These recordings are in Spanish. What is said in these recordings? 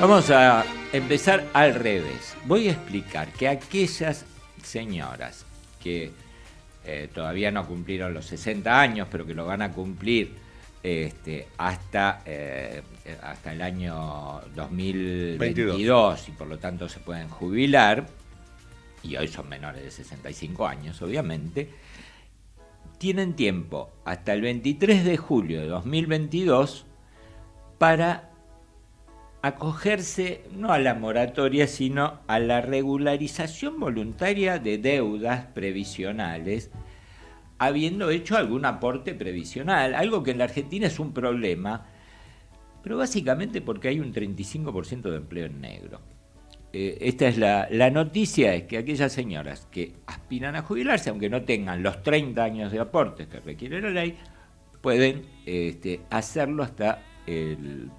Vamos a empezar al revés. Voy a explicar que aquellas señoras que eh, todavía no cumplieron los 60 años, pero que lo van a cumplir este, hasta, eh, hasta el año 2022 y por lo tanto se pueden jubilar, y hoy son menores de 65 años obviamente, tienen tiempo hasta el 23 de julio de 2022 para acogerse no a la moratoria, sino a la regularización voluntaria de deudas previsionales, habiendo hecho algún aporte previsional, algo que en la Argentina es un problema, pero básicamente porque hay un 35% de empleo en negro. Eh, esta es la, noticia, es que aquellas señoras que aspiran a jubilarse, aunque no tengan los 30 años de aportes que requiere la ley, pueden este, hacerlo hasta el,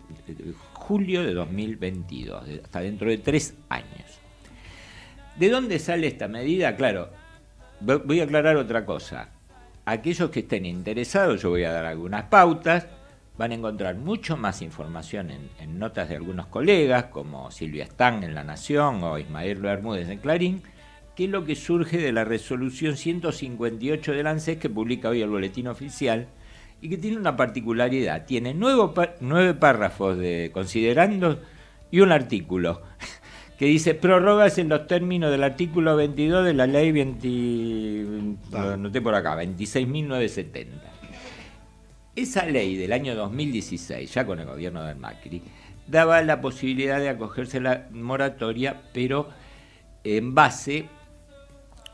julio de 2022, hasta dentro de tres años. ¿De dónde sale esta medida? Claro, voy a aclarar otra cosa. Aquellos que estén interesados, yo voy a dar algunas pautas, van a encontrar mucho más información en, notas de algunos colegas, como Silvia Stang en La Nación o Ismael Bermúdez en Clarín, que es lo que surge de la resolución 158 del ANSES que publica hoy el Boletín Oficial, y que tiene una particularidad. Tiene nueve párrafos de considerando y un artículo que dice prorrogas en los términos del artículo 22 de la ley 26.970. Ah. Esa ley del año 2016, ya con el gobierno de Macri, daba la posibilidad de acogerse a la moratoria, pero en base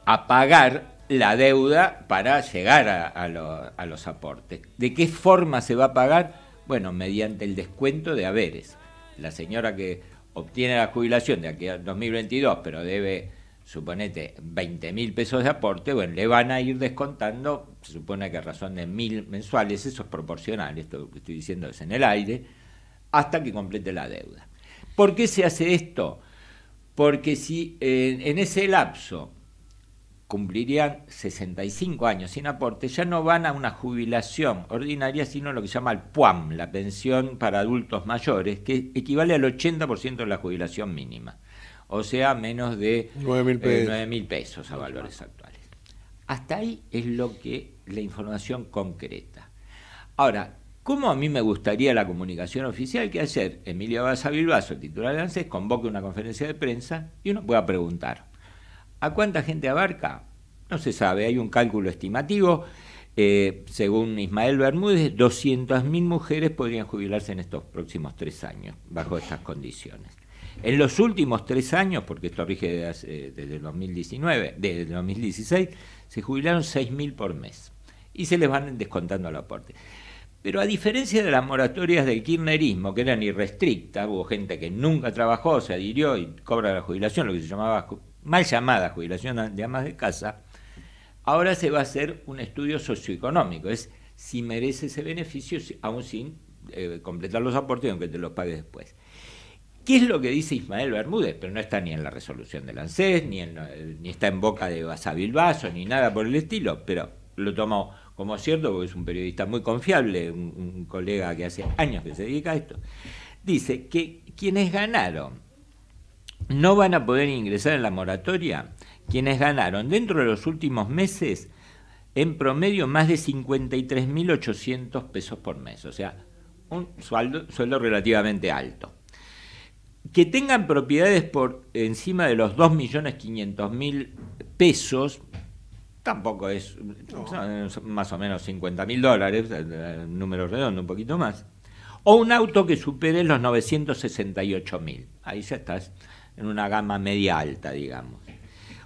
a pagar la deuda para llegar a, los aportes. ¿De qué forma se va a pagar? Bueno, mediante el descuento de haberes. La señora que obtiene la jubilación de aquí a 2022, pero debe, suponete, 20 mil pesos de aporte, bueno, le van a ir descontando, se supone que a razón de mil mensuales, eso es proporcional, esto que estoy diciendo es en el aire, hasta que complete la deuda. ¿Por qué se hace esto? Porque si en ese lapso cumplirían 65 años sin aporte, ya no van a una jubilación ordinaria, sino lo que se llama el PUAM, la pensión para adultos mayores, que equivale al 80% de la jubilación mínima, o sea, menos de 9 eh, mil pesos. a valores actuales. Hasta ahí es lo que la información concreta. Ahora, ¿cómo a mí me gustaría la comunicación oficial? Que ayer Emilio Baza Bilbaso, titular de ANSES, convoque una conferencia de prensa y uno pueda preguntar ¿A cuánta gente abarca? No se sabe, hay un cálculo estimativo. Eh, según Ismael Bermúdez, 200.000 mujeres podrían jubilarse en estos próximos tres años bajo estas condiciones. En los últimos tres años, porque esto rige eh, desde, el 2019, desde 2016, se jubilaron 6.000 por mes y se les van descontando el aporte. Pero a diferencia de las moratorias del kirchnerismo, que eran irrestrictas, hubo gente que nunca trabajó, se adhirió y cobra la jubilación, lo que se llamaba mal llamada jubilación de amas de casa, ahora se va a hacer un estudio socioeconómico, es si merece ese beneficio, aún sin eh, completar los aportes, aunque te los pague después. ¿Qué es lo que dice Ismael Bermúdez? Pero no está ni en la resolución del ANSES, ni, eh, ni está en boca de Bilbaso, ni nada por el estilo, pero lo tomo como cierto porque es un periodista muy confiable, un colega que hace años que se dedica a esto. Dice que quienes ganaron no van a poder ingresar en la moratoria quienes ganaron dentro de los últimos meses en promedio más de 53.800 pesos por mes, o sea, un sueldo, relativamente alto. Que tengan propiedades por encima de los 2.500.000 pesos, tampoco es, más o menos 50.000 dólares, eh, eh, número redondo, un poquito más, o un auto que supere los 968.000, ahí ya estás en una gama media alta, digamos.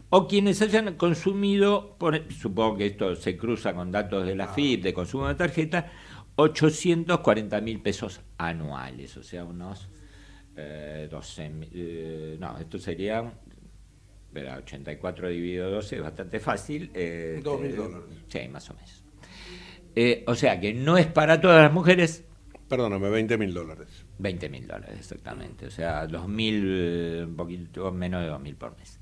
O quienes hayan consumido, supongo que esto se cruza con datos de la ah. FIP, de consumo de tarjeta, 840 mil pesos anuales, o sea, unos eh, 12 eh, no, esto sería, 84 dividido 12 es bastante fácil. 2 eh, mil dólares. Sí, más o menos. Eh, o sea que no es para todas las mujeres, Perdóname, 20 mil dólares. 20 mil dólares, exactamente. O sea, mil, un poquito menos de mil por mes.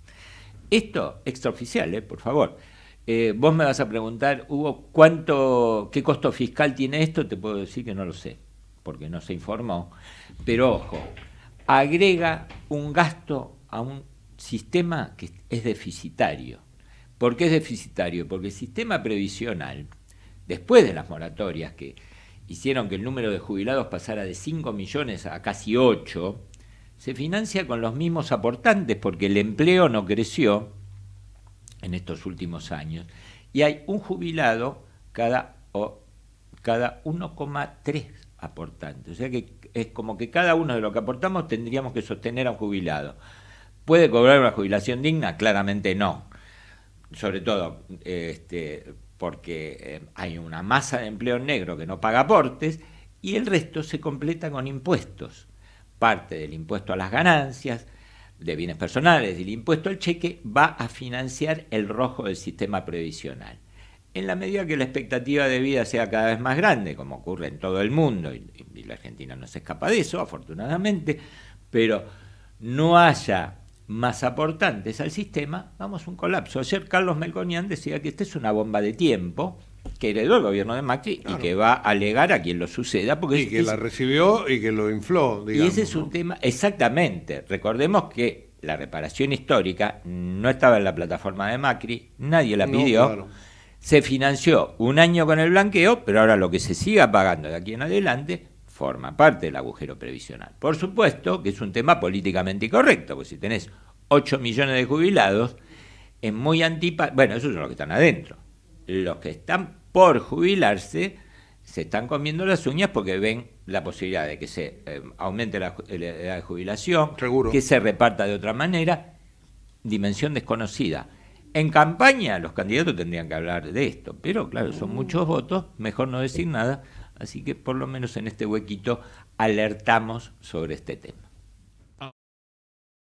Esto, extraoficial, eh, por favor. Eh, vos me vas a preguntar, Hugo, ¿cuánto, ¿qué costo fiscal tiene esto? Te puedo decir que no lo sé, porque no se informó. Pero ojo, agrega un gasto a un sistema que es deficitario. ¿Por qué es deficitario? Porque el sistema previsional, después de las moratorias que hicieron que el número de jubilados pasara de 5 millones a casi 8, se financia con los mismos aportantes porque el empleo no creció en estos últimos años y hay un jubilado cada, cada 1,3 aportantes. O sea que es como que cada uno de los que aportamos tendríamos que sostener a un jubilado. ¿Puede cobrar una jubilación digna? Claramente no. Sobre todo, este, porque eh, hay una masa de empleo negro que no paga aportes y el resto se completa con impuestos. Parte del impuesto a las ganancias, de bienes personales, y el impuesto al cheque, va a financiar el rojo del sistema previsional. En la medida que la expectativa de vida sea cada vez más grande, como ocurre en todo el mundo, y la Argentina no se escapa de eso, afortunadamente, pero no haya más aportantes al sistema, vamos a un colapso. Ayer Carlos Melconian decía que esta es una bomba de tiempo que heredó el gobierno de Macri y que va a alegar a quien lo suceda. Porque y que la recibió y que lo infló, Y ese es un tema, exactamente. Recordemos que la reparación histórica no estaba en la plataforma de Macri, nadie la pidió. Se financió un año con el blanqueo, pero ahora lo que se siga pagando de aquí en adelante forma parte del agujero previsional. Por supuesto que es un tema políticamente incorrecto, porque si tenés 8 millones de jubilados, es muy antipa... Bueno, esos son los que están adentro. Los que están por jubilarse se están comiendo las uñas porque ven la posibilidad de que se eh, aumente la, edad eh, de jubilación, que se reparta de otra manera, dimensión desconocida. En campaña los candidatos tendrían que hablar de esto, pero claro, son muchos votos, mejor no decir nada, Así que por lo menos en este huequito alertamos sobre este tema.